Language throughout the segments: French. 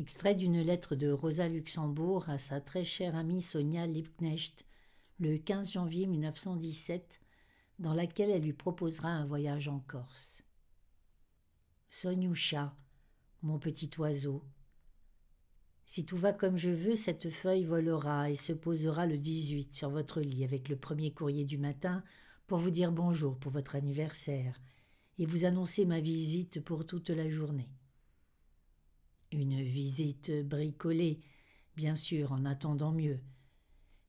Extrait d'une lettre de Rosa Luxembourg à sa très chère amie Sonia Liebknecht le 15 janvier 1917, dans laquelle elle lui proposera un voyage en Corse. Sonia, mon petit oiseau. Si tout va comme je veux, cette feuille volera et se posera le 18 sur votre lit avec le premier courrier du matin pour vous dire bonjour pour votre anniversaire et vous annoncer ma visite pour toute la journée. Une visite bricolée, bien sûr, en attendant mieux.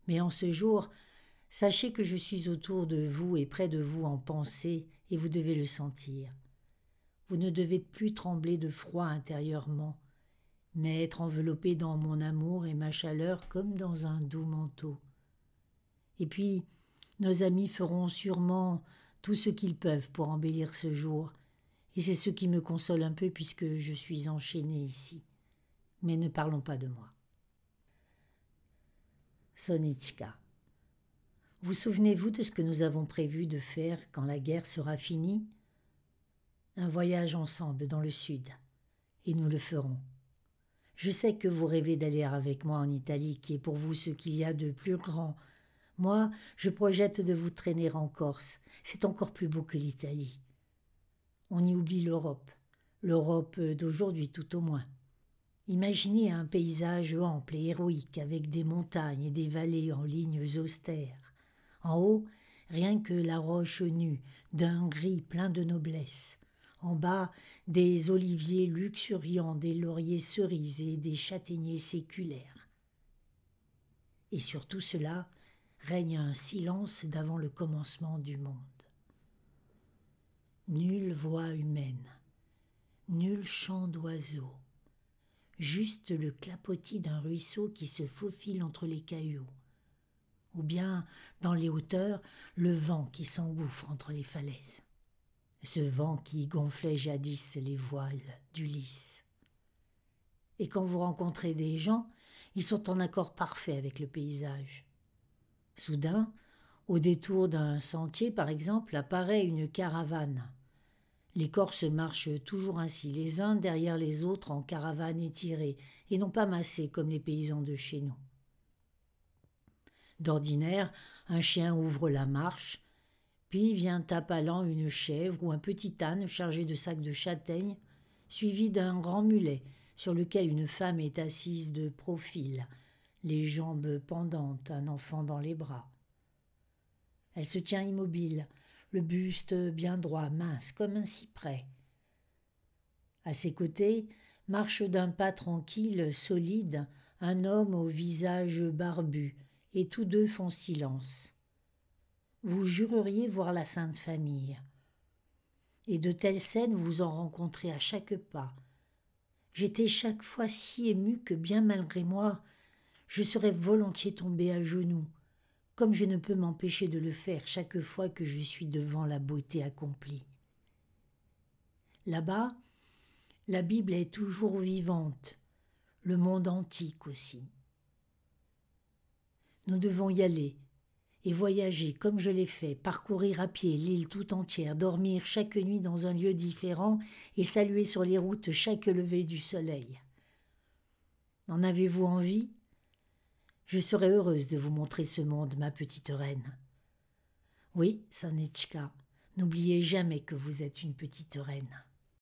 Mais en ce jour, sachez que je suis autour de vous et près de vous en pensée, et vous devez le sentir. Vous ne devez plus trembler de froid intérieurement, mais être enveloppé dans mon amour et ma chaleur comme dans un doux manteau. Et puis, nos amis feront sûrement tout ce qu'ils peuvent pour embellir ce jour, et c'est ce qui me console un peu puisque je suis enchaînée ici. Mais ne parlons pas de moi. Sonichka. Vous souvenez-vous de ce que nous avons prévu de faire quand la guerre sera finie Un voyage ensemble dans le sud. Et nous le ferons. Je sais que vous rêvez d'aller avec moi en Italie, qui est pour vous ce qu'il y a de plus grand. Moi, je projette de vous traîner en Corse. C'est encore plus beau que l'Italie on y oublie l'Europe, l'Europe d'aujourd'hui tout au moins. Imaginez un paysage ample et héroïque avec des montagnes et des vallées en lignes austères. En haut, rien que la roche nue, d'un gris plein de noblesse. En bas, des oliviers luxuriants, des lauriers cerises et des châtaigniers séculaires. Et sur tout cela règne un silence d'avant le commencement du monde nulle voix humaine, nul chant d'oiseau, juste le clapotis d'un ruisseau qui se faufile entre les cailloux, ou bien, dans les hauteurs, le vent qui s'engouffre entre les falaises, ce vent qui gonflait jadis les voiles d'Ulysse. Et quand vous rencontrez des gens, ils sont en accord parfait avec le paysage. Soudain, au détour d'un sentier, par exemple, apparaît une caravane, les Corses marchent toujours ainsi, les uns derrière les autres en caravane étirée, et non pas massés comme les paysans de chez nous. D'ordinaire, un chien ouvre la marche, puis vient tapalant une chèvre ou un petit âne chargé de sacs de châtaignes, suivi d'un grand mulet sur lequel une femme est assise de profil, les jambes pendantes, un enfant dans les bras. Elle se tient immobile, le buste bien droit, mince, comme un cyprès. À ses côtés marche d'un pas tranquille, solide, un homme au visage barbu, et tous deux font silence. Vous jureriez voir la Sainte Famille. Et de telles scènes vous en rencontrez à chaque pas. J'étais chaque fois si ému que, bien malgré moi, je serais volontiers tombé à genoux comme je ne peux m'empêcher de le faire chaque fois que je suis devant la beauté accomplie. Là-bas, la Bible est toujours vivante, le monde antique aussi. Nous devons y aller et voyager comme je l'ai fait, parcourir à pied l'île tout entière, dormir chaque nuit dans un lieu différent et saluer sur les routes chaque lever du soleil. En avez-vous envie je serai heureuse de vous montrer ce monde, ma petite reine. Oui, Sanechka, n'oubliez jamais que vous êtes une petite reine.